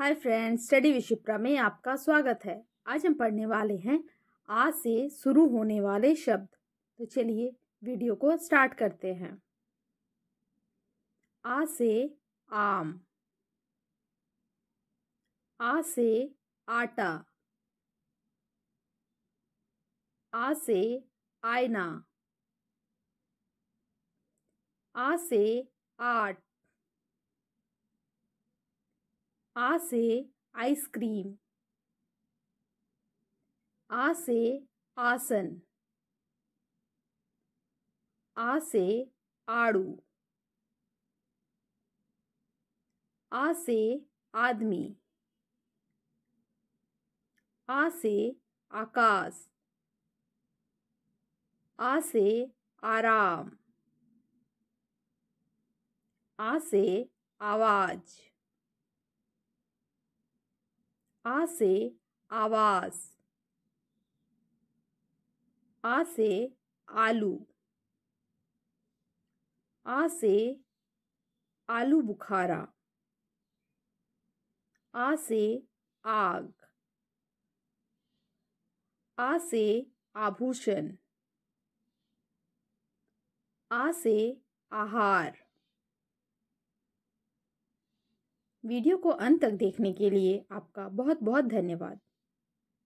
hi friends study विशिप्रा में आपका स्वागत है आज हम पढ़ने वाले हैं आ से शुरू होने वाले शब्द तो चलिए वीडियो को स्टार्ट करते हैं आ से आम आ से आटा आ से आईना आ से आठ आ से आइसक्रीम आ से आसन आ से आड़ू आ से आदमी आ से आकाश आ से आराम आ से आवाज़ आ से आवाज आ से आलू आ से आलू बुखारा आ से आग आ से आभूषण आ से आहार वीडियो को अंत तक देखने के लिए आपका बहुत बहुत धन्यवाद